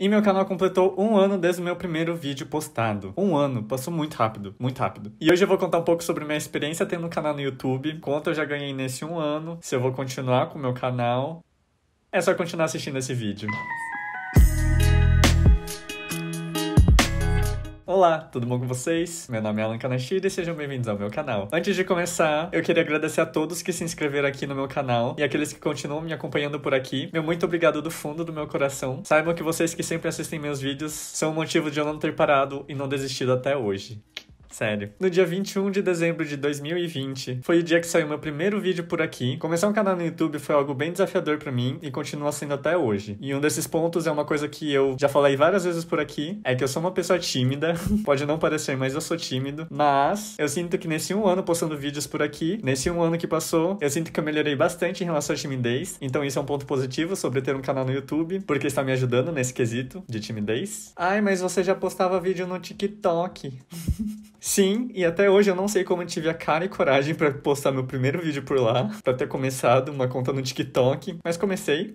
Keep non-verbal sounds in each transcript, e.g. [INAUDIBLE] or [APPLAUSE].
E meu canal completou um ano desde o meu primeiro vídeo postado. Um ano, passou muito rápido, muito rápido. E hoje eu vou contar um pouco sobre minha experiência tendo um canal no YouTube, quanto eu já ganhei nesse um ano, se eu vou continuar com o meu canal. É só continuar assistindo esse vídeo. Olá, tudo bom com vocês? Meu nome é Alan Kanashida e sejam bem-vindos ao meu canal. Antes de começar, eu queria agradecer a todos que se inscreveram aqui no meu canal e aqueles que continuam me acompanhando por aqui. Meu muito obrigado do fundo do meu coração. Saibam que vocês que sempre assistem meus vídeos são o motivo de eu não ter parado e não desistido até hoje sério. No dia 21 de dezembro de 2020, foi o dia que saiu meu primeiro vídeo por aqui. Começar um canal no YouTube foi algo bem desafiador para mim e continua sendo até hoje. E um desses pontos é uma coisa que eu já falei várias vezes por aqui, é que eu sou uma pessoa tímida. [LAUGHS] Pode não parecer, mas eu sou tímido. Mas eu sinto que nesse um ano postando vídeos por aqui, nesse um ano que passou, eu sinto que eu melhorei bastante em relação à timidez. Então isso é um ponto positivo sobre ter um canal no YouTube, porque está me ajudando nesse quesito de timidez. Ai, mas você já postava vídeo no TikTok. [LAUGHS] Sim, e até hoje eu não sei como eu tive a cara e coragem para postar meu primeiro vídeo por lá, para ter começado uma conta no TikTok, mas comecei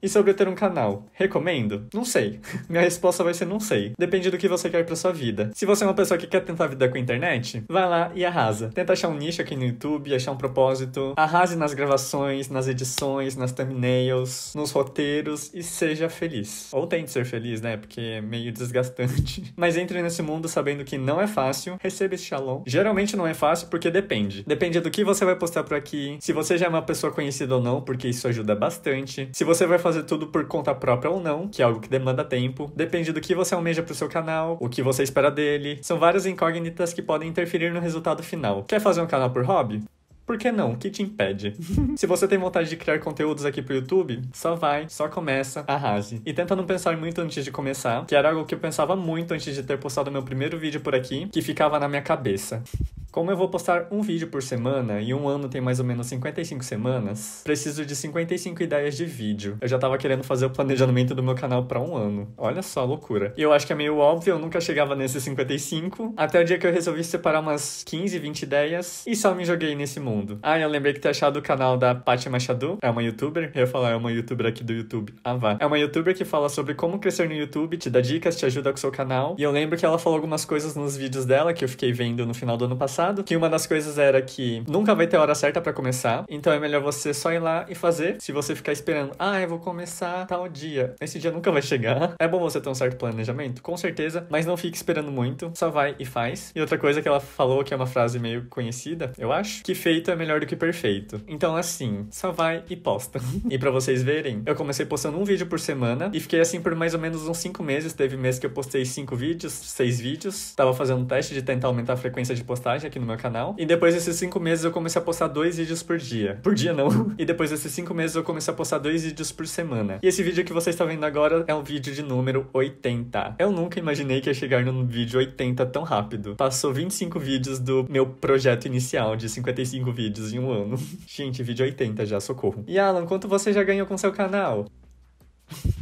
e sobre ter um canal, recomendo? Não sei. [LAUGHS] Minha resposta vai ser não sei. Depende do que você quer para sua vida. Se você é uma pessoa que quer tentar vida com a internet, vai lá e arrasa. Tenta achar um nicho aqui no YouTube, achar um propósito, arrase nas gravações, nas edições, nas thumbnails, nos roteiros e seja feliz. Ou tente ser feliz, né? Porque é meio desgastante. [LAUGHS] Mas entre nesse mundo sabendo que não é fácil, receba esse shalom. Geralmente não é fácil porque depende. Depende do que você vai postar por aqui, se você já é uma pessoa conhecida ou não, porque isso ajuda bastante. Se você vai fazer tudo por conta própria ou não, que é algo que demanda tempo, depende do que você almeja para o seu canal, o que você espera dele. São várias incógnitas que podem interferir no resultado final. Quer fazer um canal por hobby? Por que não? O que te impede? [LAUGHS] Se você tem vontade de criar conteúdos aqui pro YouTube, só vai, só começa, arrase. E tenta não pensar muito antes de começar, que era algo que eu pensava muito antes de ter postado meu primeiro vídeo por aqui, que ficava na minha cabeça. Como eu vou postar um vídeo por semana e um ano tem mais ou menos 55 semanas, preciso de 55 ideias de vídeo. Eu já tava querendo fazer o planejamento do meu canal para um ano. Olha só a loucura. E eu acho que é meio óbvio, eu nunca chegava nesses 55, até o dia que eu resolvi separar umas 15, 20 ideias e só me joguei nesse mundo. Ah, eu lembrei que ter achado o canal da Paty Machado, é uma youtuber. Eu ia falar, é uma youtuber aqui do YouTube. Ah, vá. É uma youtuber que fala sobre como crescer no YouTube, te dá dicas, te ajuda com o seu canal. E eu lembro que ela falou algumas coisas nos vídeos dela que eu fiquei vendo no final do ano passado que uma das coisas era que nunca vai ter hora certa para começar, então é melhor você só ir lá e fazer. Se você ficar esperando, ah, eu vou começar tal dia, esse dia nunca vai chegar. É bom você ter um certo planejamento, com certeza, mas não fique esperando muito, só vai e faz. E outra coisa que ela falou, que é uma frase meio conhecida, eu acho, que feito é melhor do que perfeito. Então, assim, só vai e posta. [LAUGHS] e para vocês verem, eu comecei postando um vídeo por semana e fiquei assim por mais ou menos uns 5 meses. Teve mês que eu postei 5 vídeos, 6 vídeos. Tava fazendo um teste de tentar aumentar a frequência de postagem aqui aqui no meu canal. E depois desses cinco meses eu comecei a postar dois vídeos por dia. Por dia não. E depois desses cinco meses eu comecei a postar dois vídeos por semana. E esse vídeo que você está vendo agora é um vídeo de número 80. Eu nunca imaginei que ia chegar num vídeo 80 tão rápido. Passou 25 vídeos do meu projeto inicial de 55 vídeos em um ano. [LAUGHS] Gente, vídeo 80 já, socorro. E Alan, quanto você já ganhou com seu canal?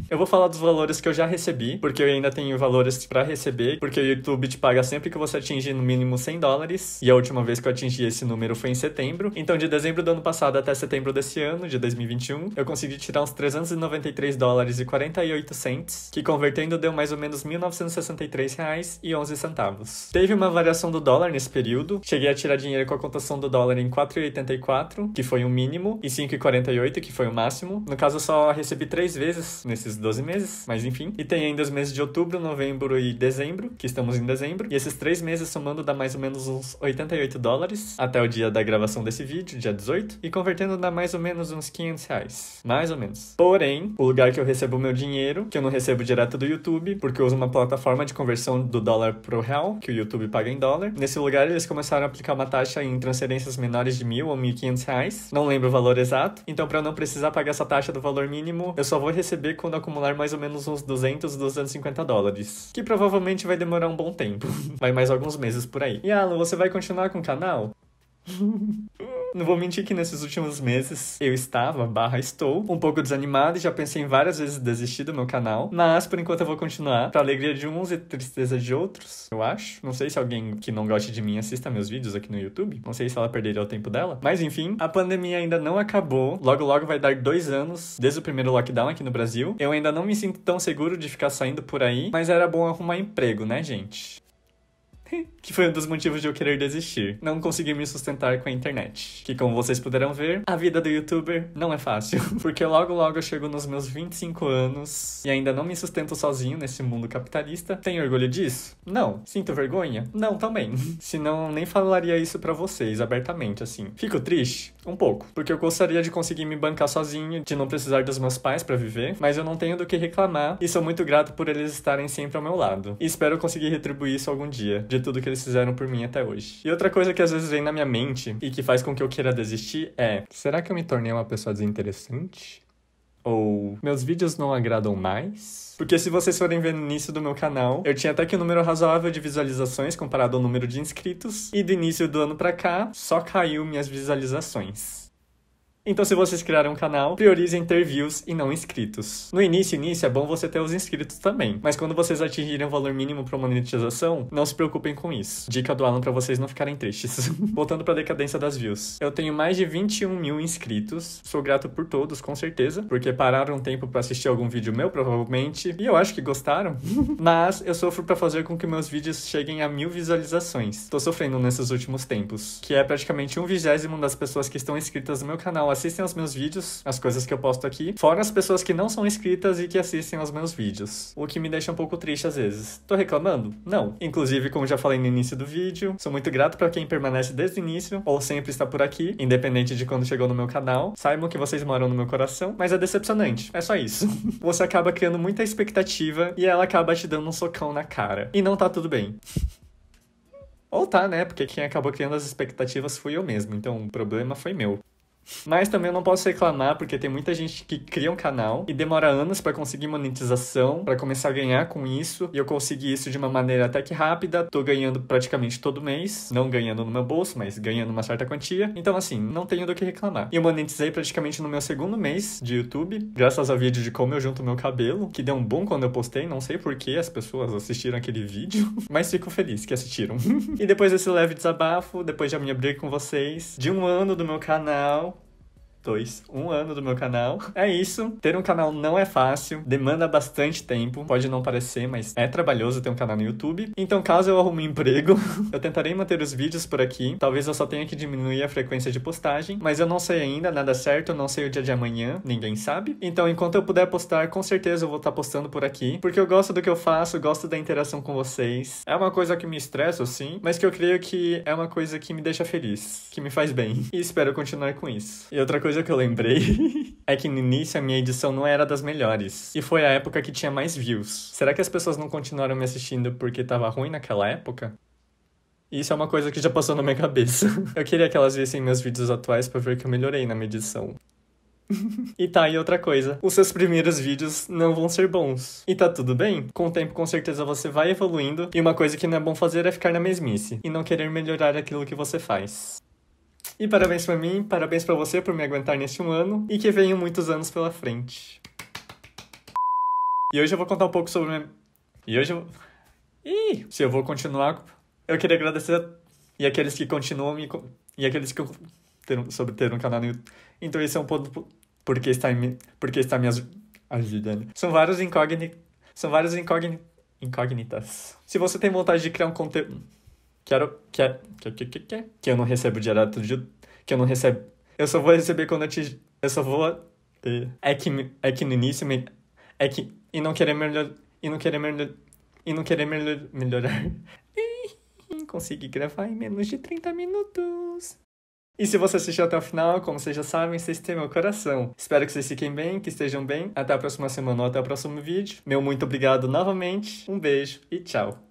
Eu vou falar dos valores que eu já recebi, porque eu ainda tenho valores para receber, porque o YouTube te paga sempre que você atinge no mínimo 100 dólares, e a última vez que eu atingi esse número foi em setembro. Então, de dezembro do ano passado até setembro desse ano, de 2021, eu consegui tirar uns 393 dólares e 48 cents, que convertendo deu mais ou menos 1.963 reais e 11 centavos. Teve uma variação do dólar nesse período, cheguei a tirar dinheiro com a contação do dólar em 4,84, que foi o mínimo, e 5,48, que foi o máximo. No caso, só recebi três vezes nesses 12 meses, mas enfim. E tem ainda os meses de outubro, novembro e dezembro, que estamos em dezembro. E esses três meses somando dá mais ou menos uns 88 dólares até o dia da gravação desse vídeo, dia 18. E convertendo dá mais ou menos uns 500 reais. Mais ou menos. Porém, o lugar que eu recebo o meu dinheiro, que eu não recebo direto do YouTube, porque eu uso uma plataforma de conversão do dólar pro real, que o YouTube paga em dólar. Nesse lugar eles começaram a aplicar uma taxa em transferências menores de mil ou 1.500 reais. Não lembro o valor exato. Então, para eu não precisar pagar essa taxa do valor mínimo, eu só vou receber receber quando acumular mais ou menos uns 200, 250 dólares, que provavelmente vai demorar um bom tempo, [LAUGHS] vai mais alguns meses por aí. E Alan, você vai continuar com o canal? [LAUGHS] não vou mentir que nesses últimos meses eu estava, barra estou, um pouco desanimado e já pensei em várias vezes desistir do meu canal. Mas por enquanto eu vou continuar, pra alegria de uns e tristeza de outros, eu acho. Não sei se alguém que não goste de mim assista meus vídeos aqui no YouTube. Não sei se ela perderia o tempo dela. Mas enfim, a pandemia ainda não acabou. Logo, logo vai dar dois anos desde o primeiro lockdown aqui no Brasil. Eu ainda não me sinto tão seguro de ficar saindo por aí, mas era bom arrumar emprego, né, gente? [LAUGHS] que foi um dos motivos de eu querer desistir. Não consegui me sustentar com a internet. Que, como vocês puderam ver, a vida do youtuber não é fácil. [LAUGHS] Porque logo logo eu chego nos meus 25 anos e ainda não me sustento sozinho nesse mundo capitalista. Tenho orgulho disso? Não. Sinto vergonha? Não, também. [LAUGHS] Senão, nem falaria isso para vocês abertamente, assim. Fico triste? Um pouco. Porque eu gostaria de conseguir me bancar sozinho, de não precisar dos meus pais para viver, mas eu não tenho do que reclamar e sou muito grato por eles estarem sempre ao meu lado. E espero conseguir retribuir isso algum dia. De de tudo que eles fizeram por mim até hoje. E outra coisa que às vezes vem na minha mente e que faz com que eu queira desistir é: será que eu me tornei uma pessoa desinteressante? ou meus vídeos não agradam mais. Porque se vocês forem ver no início do meu canal, eu tinha até que um número razoável de visualizações comparado ao número de inscritos, e do início do ano para cá, só caiu minhas visualizações. Então, se vocês criarem um canal, priorizem ter views e não inscritos. No início, início, é bom você ter os inscritos também. Mas quando vocês atingirem o valor mínimo para monetização, não se preocupem com isso. Dica do Alan para vocês não ficarem tristes. [LAUGHS] Voltando para a decadência das views. Eu tenho mais de 21 mil inscritos. Sou grato por todos, com certeza. Porque pararam um tempo para assistir algum vídeo meu, provavelmente. E eu acho que gostaram. [LAUGHS] mas eu sofro para fazer com que meus vídeos cheguem a mil visualizações. Tô sofrendo nesses últimos tempos. Que é praticamente um vigésimo das pessoas que estão inscritas no meu canal assistem aos meus vídeos, as coisas que eu posto aqui, fora as pessoas que não são inscritas e que assistem aos meus vídeos, o que me deixa um pouco triste às vezes. Tô reclamando? Não. Inclusive, como já falei no início do vídeo, sou muito grato para quem permanece desde o início ou sempre está por aqui, independente de quando chegou no meu canal. Saibam que vocês moram no meu coração, mas é decepcionante. É só isso. [LAUGHS] Você acaba criando muita expectativa e ela acaba te dando um socão na cara. E não tá tudo bem. Ou tá, né? Porque quem acabou criando as expectativas fui eu mesmo, então o problema foi meu. Mas também eu não posso reclamar porque tem muita gente que cria um canal e demora anos para conseguir monetização, para começar a ganhar com isso, e eu consegui isso de uma maneira até que rápida, tô ganhando praticamente todo mês, não ganhando no meu bolso, mas ganhando uma certa quantia. Então assim, não tenho do que reclamar. e Eu monetizei praticamente no meu segundo mês de YouTube, graças ao vídeo de como eu junto meu cabelo, que deu um boom quando eu postei, não sei por que as pessoas assistiram aquele vídeo, [LAUGHS] mas fico feliz que assistiram. [LAUGHS] e depois desse leve desabafo, depois da minha briga com vocês, de um ano do meu canal, dois, um ano do meu canal. É isso. Ter um canal não é fácil, demanda bastante tempo. Pode não parecer, mas é trabalhoso ter um canal no YouTube. Então, caso eu arrume um emprego, [LAUGHS] eu tentarei manter os vídeos por aqui. Talvez eu só tenha que diminuir a frequência de postagem, mas eu não sei ainda, nada certo, eu não sei o dia de amanhã, ninguém sabe. Então, enquanto eu puder postar, com certeza eu vou estar postando por aqui, porque eu gosto do que eu faço, gosto da interação com vocês. É uma coisa que me estressa, sim, mas que eu creio que é uma coisa que me deixa feliz, que me faz bem. [LAUGHS] E espero continuar com isso. E outra coisa coisa que eu lembrei [LAUGHS] é que no início a minha edição não era das melhores. E foi a época que tinha mais views. Será que as pessoas não continuaram me assistindo porque tava ruim naquela época? Isso é uma coisa que já passou na minha cabeça. [LAUGHS] Eu queria que elas vissem meus vídeos atuais para ver que eu melhorei na minha edição. [LAUGHS] e tá, aí outra coisa, os seus primeiros vídeos não vão ser bons. E tá tudo bem? Com o tempo, com certeza, você vai evoluindo, e uma coisa que não é bom fazer é ficar na mesmice e não querer melhorar aquilo que você faz. E parabéns para mim, parabéns para você por me aguentar nesse um ano e que venham muitos anos pela frente. E hoje eu vou contar um pouco sobre minha... E hoje eu... Ih, se eu vou continuar... Eu queria agradecer a... E aqueles que continuam me... E aqueles que... Ter um... Sobre ter um canal no YouTube. Então esse é um ponto... Porque está, me... Porque está me ajudando. São vários incógnitos... São vários incógnitos incógnitas. Se você tem vontade de criar um conteúdo. Quero. Quer. Que, que, que, que, que eu não recebo direto de. Que eu não recebo. Eu só vou receber quando eu te. Eu só vou. É que, é que no início. Me, é que. E não querer melhor. E não querer melhor. E não querer melhor, melhorar. [LAUGHS] Consegui gravar em menos de 30 minutos. E se você assistiu até o final, como vocês já sabem, vocês têm meu coração. Espero que vocês fiquem bem, que estejam bem. Até a próxima semana ou até o próximo vídeo. Meu muito obrigado novamente. Um beijo e tchau.